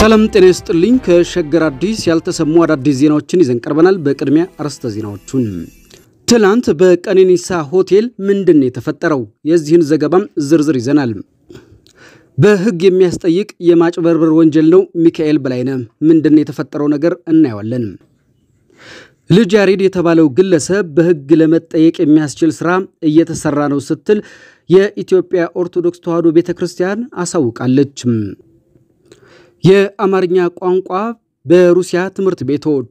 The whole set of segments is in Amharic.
ሰላም ጤና ይስጥልኝ። ከሸገር አዲስ ያልተሰሙ አዳዲስ ዜናዎችን ይዘን ቀርበናል። በቅድሚያ አርዕስተ ዜናዎቹን። ትላንት በቀኔኒሳ ሆቴል ምንድን የተፈጠረው? የዚህን ዘገባም ዝርዝር ይዘናል። በህግ የሚያስጠይቅ የማጭበርበር ወንጀል ነው። ሚካኤል በላይነህ ምንድን የተፈጠረው ነገር እናየዋለን። ልጅ ያሬድ የተባለው ግለሰብ በህግ ለመጠየቅ የሚያስችል ስራ እየተሰራ ነው ስትል የኢትዮጵያ ኦርቶዶክስ ተዋሕዶ ቤተ ክርስቲያን አሳውቃለች። የአማርኛ ቋንቋ በሩሲያ ትምህርት ቤቶች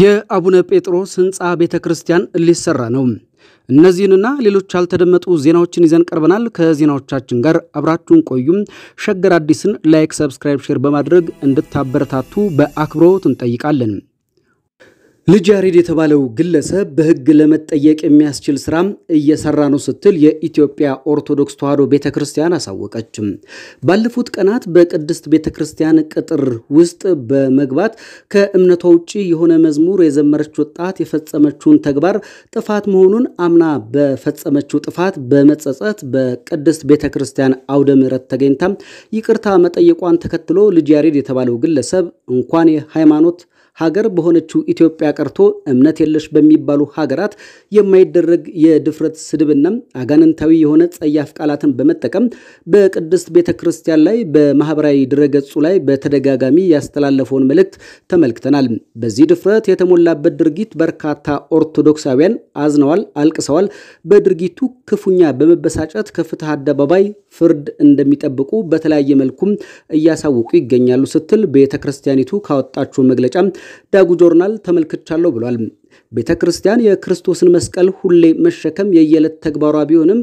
የአቡነ ጴጥሮስ ህንፃ ቤተ ክርስቲያን ሊሰራ ነው። እነዚህንና ሌሎች ያልተደመጡ ዜናዎችን ይዘን ቀርበናል። ከዜናዎቻችን ጋር አብራችሁን ቆዩም። ሸገር አዲስን ላይክ፣ ሰብስክራይብ፣ ሼር በማድረግ እንድታበረታቱ በአክብሮት እንጠይቃለን። ልጅ ያሬድ የተባለው ግለሰብ በሕግ ለመጠየቅ የሚያስችል ስራ እየሰራ ነው ስትል የኢትዮጵያ ኦርቶዶክስ ተዋሕዶ ቤተ ክርስቲያን አሳወቀችም። ባለፉት ቀናት በቅድስት ቤተ ክርስቲያን ቅጥር ውስጥ በመግባት ከእምነቷ ውጭ የሆነ መዝሙር የዘመረች ወጣት የፈጸመችውን ተግባር ጥፋት መሆኑን አምና በፈጸመችው ጥፋት በመጸጸት በቅድስት ቤተ ክርስቲያን አውደ ምሕረት ተገኝታ ይቅርታ መጠየቋን ተከትሎ ልጅ ያሬድ የተባለው ግለሰብ እንኳን የሃይማኖት ሀገር በሆነችው ኢትዮጵያ ቀርቶ እምነት የለሽ በሚባሉ ሀገራት የማይደረግ የድፍረት ስድብና አጋንንታዊ የሆነ ጸያፍ ቃላትን በመጠቀም በቅድስት ቤተ ክርስቲያን ላይ በማህበራዊ ድረገጹ ላይ በተደጋጋሚ ያስተላለፈውን መልእክት ተመልክተናል። በዚህ ድፍረት የተሞላበት ድርጊት በርካታ ኦርቶዶክሳውያን አዝነዋል፣ አልቅሰዋል። በድርጊቱ ክፉኛ በመበሳጨት ከፍትህ አደባባይ ፍርድ እንደሚጠብቁ በተለያየ መልኩም እያሳወቁ ይገኛሉ ስትል ቤተ ክርስቲያኒቱ ካወጣችው መግለጫ ዳጉ ጆርናል ተመልክቻለሁ ብሏል። ቤተ ክርስቲያን የክርስቶስን መስቀል ሁሌ መሸከም የየዕለት ተግባሯ ቢሆንም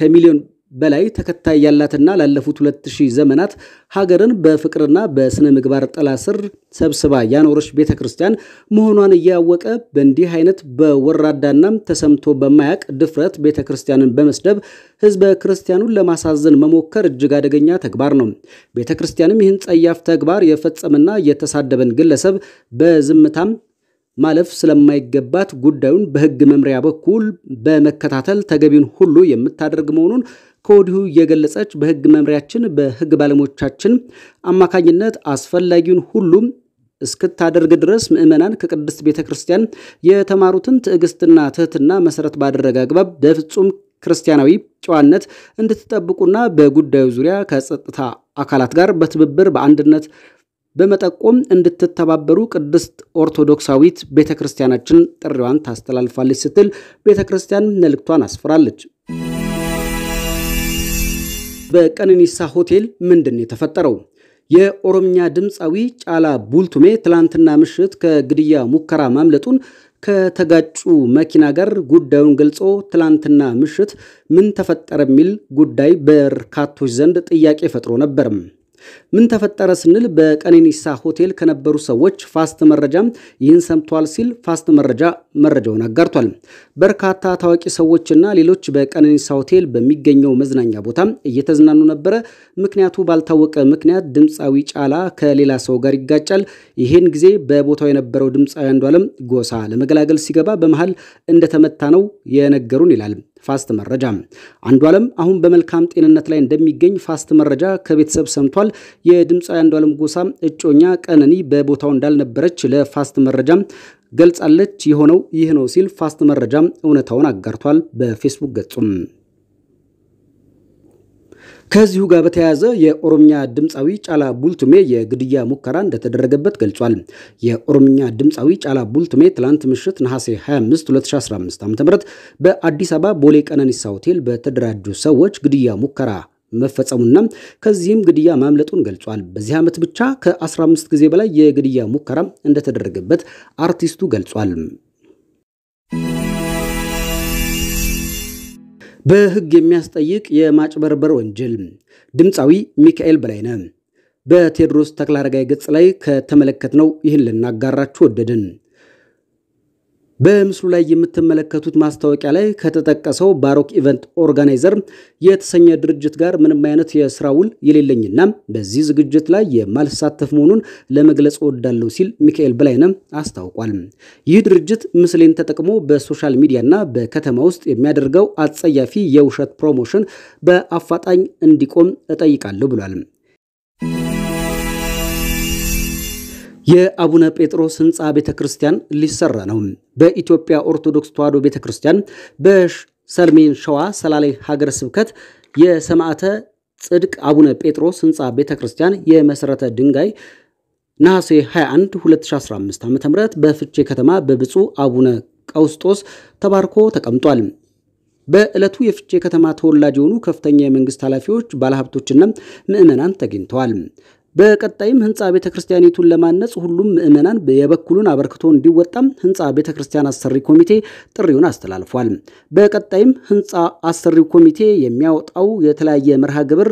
ከሚሊዮን በላይ ተከታይ ያላትና ላለፉት ሁለት ሺህ ዘመናት ሀገርን በፍቅርና በስነ ምግባር ጥላ ስር ሰብስባ ያኖረች ቤተ ክርስቲያን መሆኗን እያወቀ በእንዲህ አይነት በወራዳና ተሰምቶ በማያቅ ድፍረት ቤተ ክርስቲያንን በመስደብ ህዝበ ክርስቲያኑን ለማሳዘን መሞከር እጅግ አደገኛ ተግባር ነው። ቤተ ክርስቲያንም ይህን ጸያፍ ተግባር የፈጸመና የተሳደበን ግለሰብ በዝምታም ማለፍ ስለማይገባት ጉዳዩን በህግ መምሪያ በኩል በመከታተል ተገቢውን ሁሉ የምታደርግ መሆኑን ከወዲሁ እየገለጸች በህግ መምሪያችን በህግ ባለሙያዎቻችን አማካኝነት አስፈላጊውን ሁሉም እስክታደርግ ድረስ ምዕመናን ከቅድስት ቤተ ክርስቲያን የተማሩትን ትዕግስትና ትህትና መሰረት ባደረገ አግባብ በፍጹም ክርስቲያናዊ ጨዋነት እንድትጠብቁና በጉዳዩ ዙሪያ ከጸጥታ አካላት ጋር በትብብር በአንድነት በመጠቆም እንድትተባበሩ ቅድስት ኦርቶዶክሳዊት ቤተ ክርስቲያናችን ጥሪዋን ታስተላልፋለች ስትል ቤተ ክርስቲያን መልእክቷን አስፍራለች። በቀነኒሳ ሆቴል ምንድን የተፈጠረው? የኦሮምኛ ድምፃዊ ጫላ ቡልቱሜ ትላንትና ምሽት ከግድያ ሙከራ ማምለጡን ከተጋጩ መኪና ጋር ጉዳዩን ገልጾ ትላንትና ምሽት ምን ተፈጠረ የሚል ጉዳይ በርካቶች ዘንድ ጥያቄ ፈጥሮ ነበርም። ምን ተፈጠረ ስንል በቀነኒሳ ሆቴል ከነበሩ ሰዎች ፋስት መረጃ ይህን ሰምቷል ሲል ፋስት መረጃ መረጃውን አጋርቷል። በርካታ ታዋቂ ሰዎችና ሌሎች በቀነኒሳ ሆቴል በሚገኘው መዝናኛ ቦታ እየተዝናኑ ነበረ። ምክንያቱ ባልታወቀ ምክንያት ድምፃዊ ጫላ ከሌላ ሰው ጋር ይጋጫል። ይህን ጊዜ በቦታው የነበረው ድምፃዊ አንዷለም ጎሳ ለመገላገል ሲገባ በመሃል እንደተመታ ነው የነገሩን ይላል። ፋስት መረጃ አንዱ ዓለም አሁን በመልካም ጤንነት ላይ እንደሚገኝ ፋስት መረጃ ከቤተሰብ ሰምቷል። የድምፃዊ አንዱ ዓለም ጎሳ እጮኛ ቀነኒ በቦታው እንዳልነበረች ለፋስት መረጃ ገልጻለች። የሆነው ይህ ነው ሲል ፋስት መረጃ እውነታውን አጋርቷል በፌስቡክ ገጹም ከዚሁ ጋር በተያያዘ የኦሮምኛ ድምፃዊ ጫላ ቡልቱሜ የግድያ ሙከራ እንደተደረገበት ገልጿል። የኦሮምኛ ድምፃዊ ጫላ ቡልቱሜ ትላንት ምሽት ነሐሴ 25 2015 ዓ.ም ም በአዲስ አበባ ቦሌ ቀነኒሳ ሆቴል በተደራጁ ሰዎች ግድያ ሙከራ መፈጸሙና ከዚህም ግድያ ማምለጡን ገልጿል። በዚህ ዓመት ብቻ ከ15 ጊዜ በላይ የግድያ ሙከራ እንደተደረገበት አርቲስቱ ገልጿል። በህግ የሚያስጠይቅ የማጭበርበር ወንጀል ድምፃዊ ሚካኤል በላይነ በቴዎድሮስ ተክለአረጋይ ገጽ ላይ ከተመለከትነው ይህን ልናጋራችሁ ወደድን። በምስሉ ላይ የምትመለከቱት ማስታወቂያ ላይ ከተጠቀሰው ባሮክ ኢቨንት ኦርጋናይዘር የተሰኘ ድርጅት ጋር ምንም አይነት የስራ ውል የሌለኝና በዚህ ዝግጅት ላይ የማልሳተፍ መሆኑን ለመግለጽ እወዳለሁ ሲል ሚካኤል በላይነህ አስታውቋል። ይህ ድርጅት ምስሌን ተጠቅሞ በሶሻል ሚዲያና በከተማ ውስጥ የሚያደርገው አጸያፊ የውሸት ፕሮሞሽን በአፋጣኝ እንዲቆም እጠይቃለሁ ብሏል። የአቡነ ጴጥሮስ ህንፃ ቤተ ክርስቲያን ሊሰራ ነው። በኢትዮጵያ ኦርቶዶክስ ተዋሕዶ ቤተ ክርስቲያን በሰሜን ሸዋ ሰላሌ ሀገረ ስብከት የሰማዕተ ጽድቅ አቡነ ጴጥሮስ ህንፃ ቤተ ክርስቲያን የመሰረተ ድንጋይ ነሐሴ 21 2015 ዓ ም በፍቼ ከተማ በብፁዕ አቡነ ቀውስጦስ ተባርኮ ተቀምጧል። በዕለቱ የፍቼ ከተማ ተወላጅ የሆኑ ከፍተኛ የመንግስት ኃላፊዎች፣ ባለሀብቶችና ምዕመናን ተገኝተዋል። በቀጣይም ህንፃ ቤተ ክርስቲያኒቱን ለማነጽ ሁሉም ምዕመናን የበኩሉን አበርክቶ እንዲወጣም ህንፃ ቤተ ክርስቲያን አሰሪ ኮሚቴ ጥሪውን አስተላልፏል። በቀጣይም ህንፃ አሰሪ ኮሚቴ የሚያወጣው የተለያየ መርሃ ግብር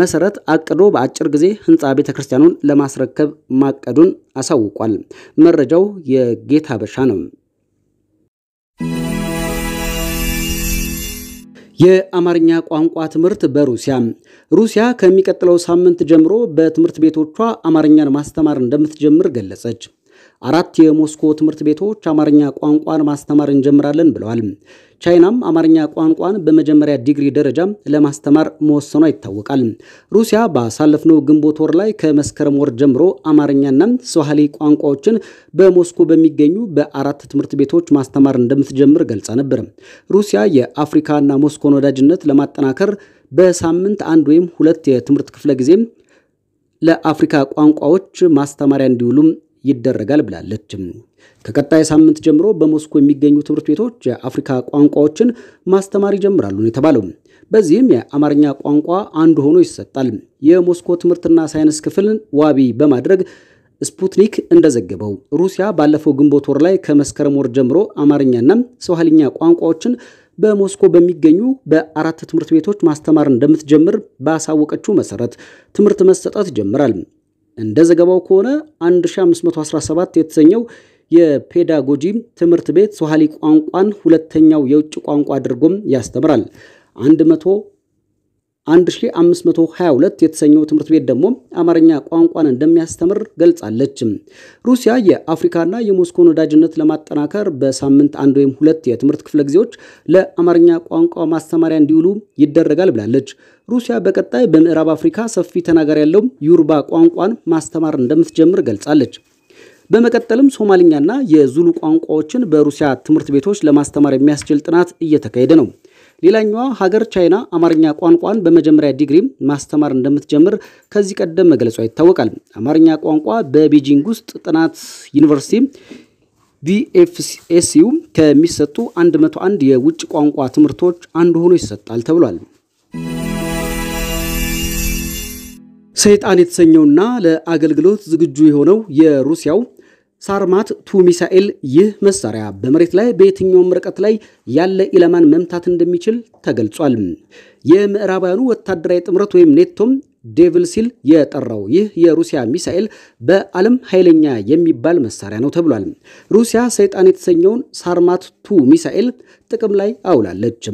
መሰረት አቅዶ በአጭር ጊዜ ህንፃ ቤተ ክርስቲያኑን ለማስረከብ ማቀዱን አሳውቋል። መረጃው የጌታ በሻ ነው። የአማርኛ ቋንቋ ትምህርት በሩሲያ ሩሲያ ከሚቀጥለው ሳምንት ጀምሮ በትምህርት ቤቶቿ አማርኛን ማስተማር እንደምትጀምር ገለጸች። አራት የሞስኮ ትምህርት ቤቶች አማርኛ ቋንቋን ማስተማር እንጀምራለን ብለዋል። ቻይናም አማርኛ ቋንቋን በመጀመሪያ ዲግሪ ደረጃ ለማስተማር መወሰኗ ይታወቃል። ሩሲያ ባሳለፍነው ግንቦት ወር ላይ ከመስከረም ወር ጀምሮ አማርኛና ስዋሂሊ ቋንቋዎችን በሞስኮ በሚገኙ በአራት ትምህርት ቤቶች ማስተማር እንደምትጀምር ገልጻ ነበር። ሩሲያ የአፍሪካና ሞስኮን ወዳጅነት ለማጠናከር በሳምንት አንድ ወይም ሁለት የትምህርት ክፍለ ጊዜ ለአፍሪካ ቋንቋዎች ማስተማሪያ እንዲውሉም ይደረጋል ብላለች። ከቀጣይ ሳምንት ጀምሮ በሞስኮ የሚገኙ ትምህርት ቤቶች የአፍሪካ ቋንቋዎችን ማስተማር ይጀምራሉ ነው የተባለው። በዚህም የአማርኛ ቋንቋ አንዱ ሆኖ ይሰጣል። የሞስኮ ትምህርትና ሳይንስ ክፍልን ዋቢ በማድረግ ስፑትኒክ እንደዘገበው ሩሲያ ባለፈው ግንቦት ወር ላይ ከመስከረም ወር ጀምሮ አማርኛና ስዋሂልኛ ቋንቋዎችን በሞስኮ በሚገኙ በአራት ትምህርት ቤቶች ማስተማር እንደምትጀምር ባሳወቀችው መሰረት ትምህርት መሰጠት ይጀምራል። እንደ ዘገባው ከሆነ 1517 የተሰኘው የፔዳጎጂ ትምህርት ቤት ሶሃሊ ቋንቋን ሁለተኛው የውጭ ቋንቋ አድርጎም ያስተምራል። 100 1522 የተሰኘው ትምህርት ቤት ደግሞ አማርኛ ቋንቋን እንደሚያስተምር ገልጻለች። ሩሲያ የአፍሪካና የሞስኮ ወዳጅነት ለማጠናከር በሳምንት አንድ ወይም ሁለት የትምህርት ክፍለ ጊዜዎች ለአማርኛ ቋንቋ ማስተማሪያ እንዲውሉ ይደረጋል ብላለች። ሩሲያ በቀጣይ በምዕራብ አፍሪካ ሰፊ ተናጋሪ ያለው ዩርባ ቋንቋን ማስተማር እንደምትጀምር ገልጻለች። በመቀጠልም ሶማሊኛና የዙሉ ቋንቋዎችን በሩሲያ ትምህርት ቤቶች ለማስተማር የሚያስችል ጥናት እየተካሄደ ነው። ሌላኛዋ ሀገር ቻይና አማርኛ ቋንቋን በመጀመሪያ ዲግሪ ማስተማር እንደምትጀምር ከዚህ ቀደም መግለጿ ይታወቃል። አማርኛ ቋንቋ በቤጂንግ ውስጥ ጥናት ዩኒቨርሲቲ ቪኤፍኤስዩ ከሚሰጡ 101 የውጭ ቋንቋ ትምህርቶች አንዱ ሆኖ ይሰጣል ተብሏል። ሰይጣን የተሰኘውና ለአገልግሎት ዝግጁ የሆነው የሩሲያው ሳርማት ቱ ሚሳኤል ይህ መሳሪያ በመሬት ላይ በየትኛውም ርቀት ላይ ያለ ኢላማን መምታት እንደሚችል ተገልጿል። የምዕራባውያኑ ወታደራዊ ጥምረት ወይም ኔቶም ዴቪል ሲል የጠራው ይህ የሩሲያ ሚሳኤል በዓለም ኃይለኛ የሚባል መሳሪያ ነው ተብሏል። ሩሲያ ሰይጣን የተሰኘውን ሳርማት ቱ ሚሳኤል ጥቅም ላይ አውላለች።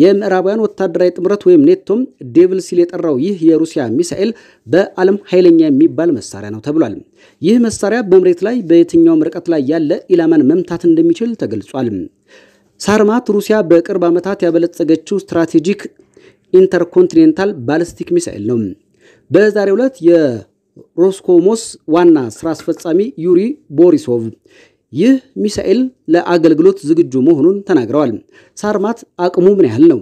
የምዕራባውያን ወታደራዊ ጥምረት ወይም ኔቶም ዴቪል ሲል የጠራው ይህ የሩሲያ ሚሳኤል በዓለም ኃይለኛ የሚባል መሳሪያ ነው ተብሏል። ይህ መሳሪያ በመሬት ላይ በየትኛውም ርቀት ላይ ያለ ኢላማን መምታት እንደሚችል ተገልጿል። ሳርማት ሩሲያ በቅርብ ዓመታት ያበለጸገችው ስትራቴጂክ ኢንተርኮንቲኔንታል ባለስቲክ ሚሳኤል ነው። በዛሬው ዕለት የሮስኮሞስ ዋና ስራ አስፈጻሚ ዩሪ ቦሪሶቭ ይህ ሚሳኤል ለአገልግሎት ዝግጁ መሆኑን ተናግረዋል። ሳርማት አቅሙ ምን ያህል ነው?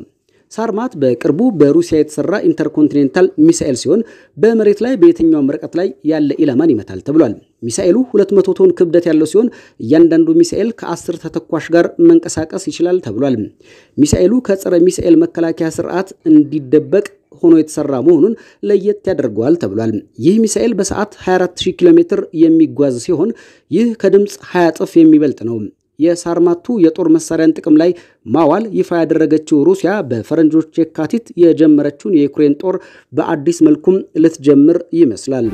ሳርማት በቅርቡ በሩሲያ የተሰራ ኢንተርኮንቲኔንታል ሚሳኤል ሲሆን በመሬት ላይ በየትኛውም ርቀት ላይ ያለ ኢላማን ይመታል ተብሏል። ሚሳኤሉ 200 ቶን ክብደት ያለው ሲሆን እያንዳንዱ ሚሳኤል ከ ከ10 ተተኳሽ ጋር መንቀሳቀስ ይችላል ተብሏል። ሚሳኤሉ ከጸረ ሚሳኤል መከላከያ ስርዓት እንዲደበቅ ሆኖ የተሰራ መሆኑን ለየት ያደርገዋል ተብሏል። ይህ ሚሳኤል በሰዓት 240 ኪሎ ሜትር የሚጓዝ ሲሆን ይህ ከድምፅ 20 እጥፍ የሚበልጥ ነው። የሳርማቱ የጦር መሳሪያን ጥቅም ላይ ማዋል ይፋ ያደረገችው ሩሲያ በፈረንጆች የካቲት የጀመረችውን የዩክሬን ጦር በአዲስ መልኩም ልትጀምር ይመስላል።